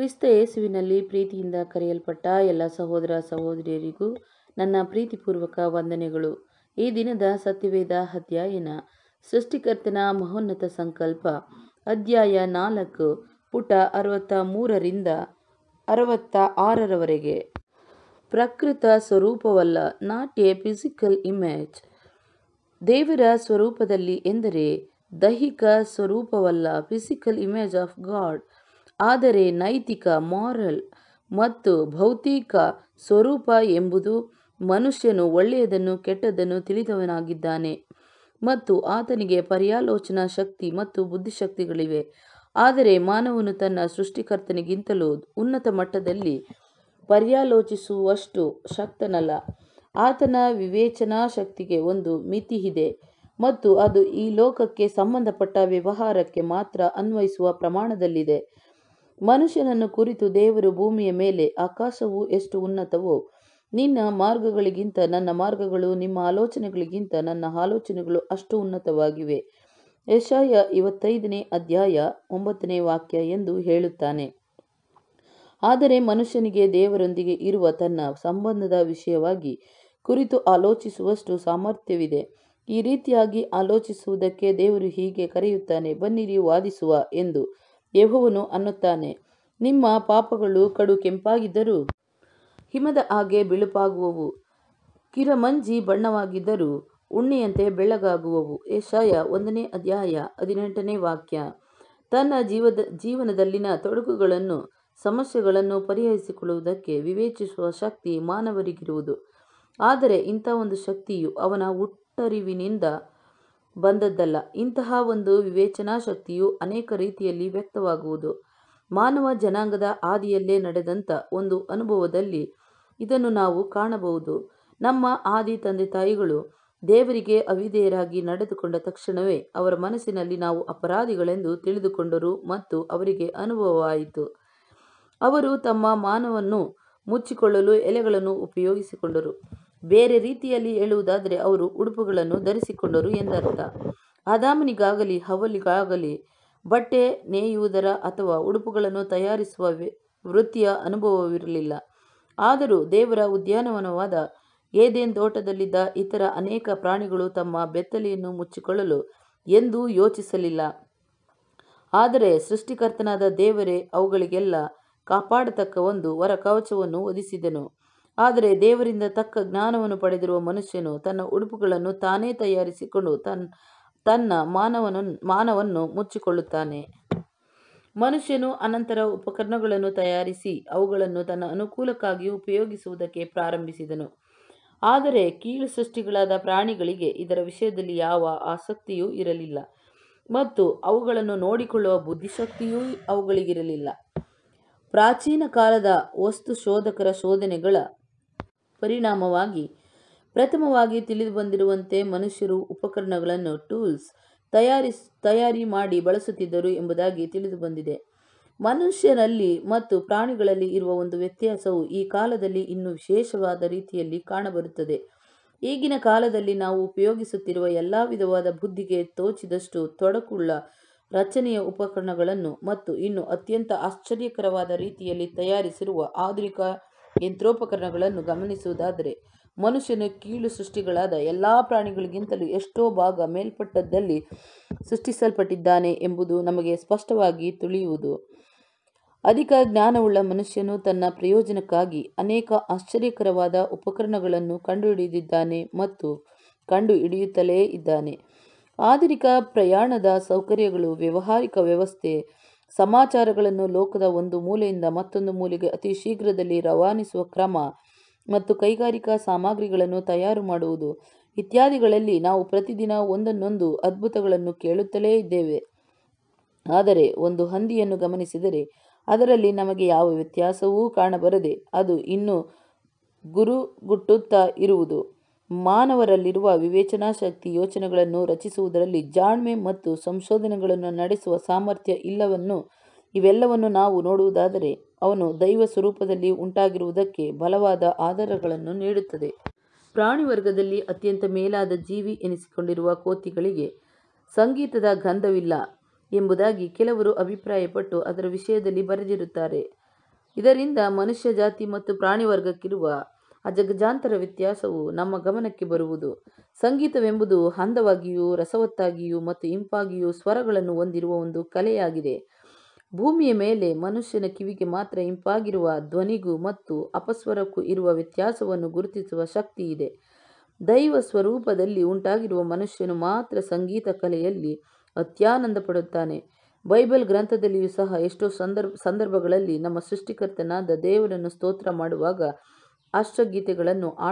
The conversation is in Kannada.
ಕ್ರಿಸ್ತ ಯೇಸುವಿನಲ್ಲಿ ಪ್ರೀತಿಯಿಂದ ಕರೆಯಲ್ಪಟ್ಟ ಎಲ್ಲ ಸಹೋದರ ಸಹೋದರಿಯರಿಗೂ ನನ್ನ ಪ್ರೀತಿಪೂರ್ವಕ ವಂದನೆಗಳು ಈ ದಿನದ ಸತ್ಯವೇದ ಅಧ್ಯಯನ ಸೃಷ್ಟಿಕರ್ತನ ಮಹೋನ್ನತ ಸಂಕಲ್ಪ ಅಧ್ಯಾಯ ನಾಲ್ಕು ಪುಟ ಅರವತ್ತ ಮೂರರಿಂದ ಅರವತ್ತ ಆರರವರೆಗೆ ಪ್ರಕೃತ ಸ್ವರೂಪವಲ್ಲ ನಾಟ್ ಎ ಫಿಸಿಕಲ್ ಇಮೇಜ್ ದೇವರ ಸ್ವರೂಪದಲ್ಲಿ ಎಂದರೆ ದೈಹಿಕ ಸ್ವರೂಪವಲ್ಲ ಫಿಸಿಕಲ್ ಇಮೇಜ್ ಆಫ್ ಗಾಡ್ ಆದರೆ ನೈತಿಕ ಮಾರಲ್ ಮತ್ತು ಭೌತಿಕ ಸ್ವರೂಪ ಎಂಬುದು ಮನುಷ್ಯನು ಒಳ್ಳೆಯದನ್ನು ಕೆಟ್ಟದನ್ನು ತಿಳಿದವನಾಗಿದ್ದಾನೆ ಮತ್ತು ಆತನಿಗೆ ಪರ್ಯಾಲೋಚನಾ ಶಕ್ತಿ ಮತ್ತು ಬುದ್ಧಿಶಕ್ತಿಗಳಿವೆ ಆದರೆ ಮಾನವನು ತನ್ನ ಸೃಷ್ಟಿಕರ್ತನಿಗಿಂತಲೂ ಉನ್ನತ ಮಟ್ಟದಲ್ಲಿ ಪರ್ಯಾಲೋಚಿಸುವಷ್ಟು ಶಕ್ತನಲ್ಲ ಆತನ ವಿವೇಚನಾ ಶಕ್ತಿಗೆ ಒಂದು ಮಿತಿ ಇದೆ ಮತ್ತು ಅದು ಈ ಲೋಕಕ್ಕೆ ಸಂಬಂಧಪಟ್ಟ ವ್ಯವಹಾರಕ್ಕೆ ಮಾತ್ರ ಅನ್ವಯಿಸುವ ಪ್ರಮಾಣದಲ್ಲಿದೆ ಮನುಷ್ಯನನ್ನು ಕುರಿತು ದೇವರು ಭೂಮಿಯ ಮೇಲೆ ಆಕಾಶವು ಎಷ್ಟು ಉನ್ನತವೋ ನಿನ್ನ ಮಾರ್ಗಗಳಿಗಿಂತ ನನ್ನ ಮಾರ್ಗಗಳು ನಿಮ್ಮ ಆಲೋಚನೆಗಳಿಗಿಂತ ನನ್ನ ಆಲೋಚನೆಗಳು ಅಷ್ಟು ಉನ್ನತವಾಗಿವೆ ಯಶಾಯ ಇವತ್ತೈದನೇ ಅಧ್ಯಾಯ ಒಂಬತ್ತನೇ ವಾಕ್ಯ ಎಂದು ಹೇಳುತ್ತಾನೆ ಆದರೆ ಮನುಷ್ಯನಿಗೆ ದೇವರೊಂದಿಗೆ ಇರುವ ತನ್ನ ಸಂಬಂಧದ ವಿಷಯವಾಗಿ ಕುರಿತು ಆಲೋಚಿಸುವಷ್ಟು ಸಾಮರ್ಥ್ಯವಿದೆ ಈ ರೀತಿಯಾಗಿ ಆಲೋಚಿಸುವುದಕ್ಕೆ ದೇವರು ಹೀಗೆ ಕರೆಯುತ್ತಾನೆ ಬನ್ನಿರಿ ವಾದಿಸುವ ಎಂದು ಯಹುವನು ಅನ್ನುತ್ತಾನೆ, ನಿಮ್ಮ ಪಾಪಗಳು ಕಡು ಕೆಂಪಾಗಿದ್ದರೂ ಹಿಮದ ಹಾಗೆ ಬಿಳುಪಾಗುವವು, ಕಿರಮಂಜಿ ಬಣ್ಣವಾಗಿದ್ದರೂ ಉಣ್ಣೆಯಂತೆ ಬೆಳ್ಳಗಾಗುವವು. ಏಷಾಯ ಒಂದನೇ ಅಧ್ಯಾಯ ಹದಿನೆಂಟನೇ ವಾಕ್ಯ ತನ್ನ ಜೀವದ ಜೀವನದಲ್ಲಿನ ತೊಡಕುಗಳನ್ನು, ಸಮಸ್ಯೆಗಳನ್ನು ಪರಿಹರಿಸಿಕೊಳ್ಳುವುದಕ್ಕೆ ವಿವೇಚಿಸುವ ಶಕ್ತಿ ಮಾನವರಿಗಿರುವುದು ಆದರೆ ಇಂಥ ಒಂದು ಶಕ್ತಿಯು ಅವನ ಹುಟ್ಟರಿವಿನಿಂದ ಬಂದದ್ದಲ್ಲ ಇಂತಹ ಒಂದು ವಿವೇಚನಾ ಶಕ್ತಿಯು ಅನೇಕ ರೀತಿಯಲ್ಲಿ ವ್ಯಕ್ತವಾಗುವುದು ಮಾನವ ಜನಾಂಗದ ಆದಿಯಲ್ಲೇ ನಡೆದಂಥ ಒಂದು ಅನುಭವದಲ್ಲಿ ಇದನ್ನು ನಾವು ಕಾಣಬಹುದು ನಮ್ಮ ಆದಿ ತಂದೆ ತಾಯಿಗಳು ದೇವರಿಗೆ ಅವಿಧೇಯರಾಗಿ ನಡೆದುಕೊಂಡ ತಕ್ಷಣವೇ ಅವರ ಮನಸ್ಸಿನಲ್ಲಿ ನಾವು ಅಪರಾಧಿಗಳೆಂದು ತಿಳಿದುಕೊಂಡರು ಮತ್ತು ಅವರಿಗೆ ಅನುಭವವಾಯಿತು ಅವರು ತಮ್ಮ ಮಾನವನ್ನು ಮುಚ್ಚಿಕೊಳ್ಳಲು ಎಲೆಗಳನ್ನು ಉಪಯೋಗಿಸಿಕೊಂಡರು ಬೇರೆ ರೀತಿಯಲ್ಲಿ ಹೇಳುವುದಾದರೆ ಅವರು ಉಡುಪುಗಳನ್ನು ಧರಿಸಿಕೊಂಡರು ಎಂದರ್ಥ ಆದಾಮನಿಗಾಗಲಿ ಹವಲಿಗಾಗಲಿ ಬಟ್ಟೆ ನೇಯುವುದರ ಅಥವಾ ಉಡುಪುಗಳನ್ನು ತಯಾರಿಸುವ ವೃತ್ತಿಯ ಅನುಭವವಿರಲಿಲ್ಲ ಆದರೂ ದೇವರ ಉದ್ಯಾನವನವಾದ ಏದೇನ್ ತೋಟದಲ್ಲಿದ್ದ ಇತರ ಅನೇಕ ಪ್ರಾಣಿಗಳು ತಮ್ಮ ಬೆತ್ತಲೆಯನ್ನು ಮುಚ್ಚಿಕೊಳ್ಳಲು ಎಂದೂ ಯೋಚಿಸಲಿಲ್ಲ ಆದರೆ ಸೃಷ್ಟಿಕರ್ತನಾದ ದೇವರೇ ಅವುಗಳಿಗೆಲ್ಲ ಕಾಪಾಡತಕ್ಕ ಒಂದು ವರ ಕವಚವನ್ನು ಒದಿಸಿದನು ಆದರೆ ದೇವರಿಂದ ತಕ್ಕ ಜ್ಞಾನವನ್ನು ಪಡೆದಿರುವ ಮನುಷ್ಯನು ತನ್ನ ಉಡುಪುಗಳನ್ನು ತಾನೇ ತಯಾರಿಸಿಕೊಂಡು ತನ್ನ ತನ್ನ ಮಾನವನನ್ನು ಮಾನವನ್ನು ಮುಚ್ಚಿಕೊಳ್ಳುತ್ತಾನೆ ಮನುಷ್ಯನು ಅನಂತರ ಉಪಕರಣಗಳನ್ನು ತಯಾರಿಸಿ ಅವುಗಳನ್ನು ತನ್ನ ಅನುಕೂಲಕ್ಕಾಗಿ ಉಪಯೋಗಿಸುವುದಕ್ಕೆ ಪ್ರಾರಂಭಿಸಿದನು ಆದರೆ ಕೀಳು ಸೃಷ್ಟಿಗಳಾದ ಪ್ರಾಣಿಗಳಿಗೆ ಇದರ ವಿಷಯದಲ್ಲಿ ಯಾವ ಆಸಕ್ತಿಯೂ ಇರಲಿಲ್ಲ ಮತ್ತು ಅವುಗಳನ್ನು ನೋಡಿಕೊಳ್ಳುವ ಬುದ್ಧಿಶಕ್ತಿಯೂ ಅವುಗಳಿಗಿರಲಿಲ್ಲ ಪ್ರಾಚೀನ ಕಾಲದ ವಸ್ತು ಶೋಧಕರ ಶೋಧನೆಗಳ ಪರಿಣಾಮವಾಗಿ ಪ್ರಥಮವಾಗಿ ತಿಳಿದುಬಂದಿರುವಂತೆ ಮನುಷ್ಯರು ಉಪಕರಣಗಳನ್ನು ಟೂಲ್ಸ್ ತಯಾರಿಸ್ ತಯಾರಿ ಮಾಡಿ ಬಳಸುತ್ತಿದ್ದರು ಎಂಬುದಾಗಿ ತಿಳಿದುಬಂದಿದೆ ಮನುಷ್ಯನಲ್ಲಿ ಮತ್ತು ಪ್ರಾಣಿಗಳಲ್ಲಿ ಇರುವ ಒಂದು ವ್ಯತ್ಯಾಸವು ಈ ಕಾಲದಲ್ಲಿ ಇನ್ನೂ ವಿಶೇಷವಾದ ರೀತಿಯಲ್ಲಿ ಕಾಣಬರುತ್ತದೆ ಈಗಿನ ಕಾಲದಲ್ಲಿ ನಾವು ಉಪಯೋಗಿಸುತ್ತಿರುವ ಎಲ್ಲ ವಿಧವಾದ ಬುದ್ಧಿಗೆ ತೋಚಿದಷ್ಟು ತೊಡಕುಳ್ಳ ರಚನೆಯ ಉಪಕರಣಗಳನ್ನು ಮತ್ತು ಇನ್ನು ಅತ್ಯಂತ ಆಶ್ಚರ್ಯಕರವಾದ ರೀತಿಯಲ್ಲಿ ತಯಾರಿಸಿರುವ ಆಧುನಿಕ ಯಂತ್ರೋಪಕರಣಗಳನ್ನು ಗಮನಿಸುವುದಾದರೆ ಮನುಷ್ಯನ ಕೀಳು ಸೃಷ್ಟಿಗಳಾದ ಎಲ್ಲ ಪ್ರಾಣಿಗಳಿಗಿಂತಲೂ ಎಷ್ಟೋ ಭಾಗ ಮೇಲ್ಪಟ್ಟದ್ದಲ್ಲಿ ಸೃಷ್ಟಿಸಲ್ಪಟ್ಟಿದ್ದಾನೆ ಎಂಬುದು ನಮಗೆ ಸ್ಪಷ್ಟವಾಗಿ ತಿಳಿಯುವುದು ಅಧಿಕ ಜ್ಞಾನವುಳ್ಳ ಮನುಷ್ಯನು ತನ್ನ ಪ್ರಯೋಜನಕ್ಕಾಗಿ ಅನೇಕ ಆಶ್ಚರ್ಯಕರವಾದ ಉಪಕರಣಗಳನ್ನು ಕಂಡುಹಿಡಿದಿದ್ದಾನೆ ಮತ್ತು ಕಂಡುಹಿಡಿಯುತ್ತಲೇ ಇದ್ದಾನೆ ಆಧುನಿಕ ಪ್ರಯಾಣದ ಸೌಕರ್ಯಗಳು ವ್ಯವಹಾರಿಕ ವ್ಯವಸ್ಥೆ ಸಮಾಚಾರಗಳನ್ನು ಲೋಕದ ಒಂದು ಮೂಲೆಯಿಂದ ಮತ್ತೊಂದು ಮೂಲೆಗೆ ಅತಿ ಶೀಘ್ರದಲ್ಲಿ ರವಾನಿಸುವ ಕ್ರಮ ಮತ್ತು ಕೈಗಾರಿಕಾ ಸಾಮಗ್ರಿಗಳನ್ನು ತಯಾರು ಮಾಡುವುದು ಇತ್ಯಾದಿಗಳಲ್ಲಿ ನಾವು ಪ್ರತಿದಿನ ಒಂದನ್ನೊಂದು ಅದ್ಭುತಗಳನ್ನು ಕೇಳುತ್ತಲೇ ಇದ್ದೇವೆ ಆದರೆ ಒಂದು ಹಂದಿಯನ್ನು ಗಮನಿಸಿದರೆ ಅದರಲ್ಲಿ ನಮಗೆ ಯಾವ ವ್ಯತ್ಯಾಸವೂ ಕಾಣಬರದೆ ಅದು ಇನ್ನೂ ಗುರುಗುಟ್ಟುತ್ತಾ ಇರುವುದು ಮಾನವರಲ್ಲಿರುವ ವಿವೇಚನಾಶಕ್ತಿ ಯೋಚನೆಗಳನ್ನು ರಚಿಸುವುದರಲ್ಲಿ ಜಾಣ್ಮೆ ಮತ್ತು ಸಂಶೋಧನೆಗಳನ್ನು ನಡೆಸುವ ಸಾಮರ್ಥ್ಯ ಇಲ್ಲವನ್ನು ಇವೆಲ್ಲವನ್ನು ನಾವು ನೋಡುವುದಾದರೆ ಅವನು ದೈವ ಸ್ವರೂಪದಲ್ಲಿ ಉಂಟಾಗಿರುವುದಕ್ಕೆ ಬಲವಾದ ಆಧಾರಗಳನ್ನು ನೀಡುತ್ತದೆ ಪ್ರಾಣಿ ವರ್ಗದಲ್ಲಿ ಅತ್ಯಂತ ಮೇಲಾದ ಜೀವಿ ಎನಿಸಿಕೊಂಡಿರುವ ಕೋತಿಗಳಿಗೆ ಸಂಗೀತದ ಗಂಧವಿಲ್ಲ ಎಂಬುದಾಗಿ ಕೆಲವರು ಅಭಿಪ್ರಾಯಪಟ್ಟು ಅದರ ವಿಷಯದಲ್ಲಿ ಬರೆದಿರುತ್ತಾರೆ ಇದರಿಂದ ಮನುಷ್ಯ ಜಾತಿ ಮತ್ತು ಪ್ರಾಣಿವರ್ಗಕ್ಕಿರುವ ಆ ವ್ಯತ್ಯಾಸವು ನಮ್ಮ ಗಮನಕ್ಕೆ ಬರುವುದು ಸಂಗೀತವೆಂಬುದು ಅಂದವಾಗಿಯೂ ರಸವತ್ತಾಗಿಯೂ ಮತ್ತು ಇಂಪಾಗಿಯೂ ಸ್ವರಗಳನ್ನು ಹೊಂದಿರುವ ಒಂದು ಕಲೆಯಾಗಿದೆ ಭೂಮಿಯ ಮೇಲೆ ಮನುಷ್ಯನ ಕಿವಿಗೆ ಮಾತ್ರ ಇಂಪಾಗಿರುವ ಧ್ವನಿಗೂ ಮತ್ತು ಅಪಸ್ವರಕ್ಕೂ ಇರುವ ವ್ಯತ್ಯಾಸವನ್ನು ಗುರುತಿಸುವ ಶಕ್ತಿ ಇದೆ ದೈವ ಸ್ವರೂಪದಲ್ಲಿ ಉಂಟಾಗಿರುವ ಮನುಷ್ಯನು ಮಾತ್ರ ಸಂಗೀತ ಕಲೆಯಲ್ಲಿ ಅತ್ಯಾನಂದ ಪಡುತ್ತಾನೆ ಬೈಬಲ್ ಗ್ರಂಥದಲ್ಲಿಯೂ ಸಹ ಎಷ್ಟೋ ಸಂದರ್ಭ ಸಂದರ್ಭಗಳಲ್ಲಿ ನಮ್ಮ ಸೃಷ್ಟಿಕರ್ತನಾದ ದೇವರನ್ನು ಸ್ತೋತ್ರ ಮಾಡುವಾಗ ಅಷ್ಟಗೀತೆಗಳನ್ನು ಆಡ್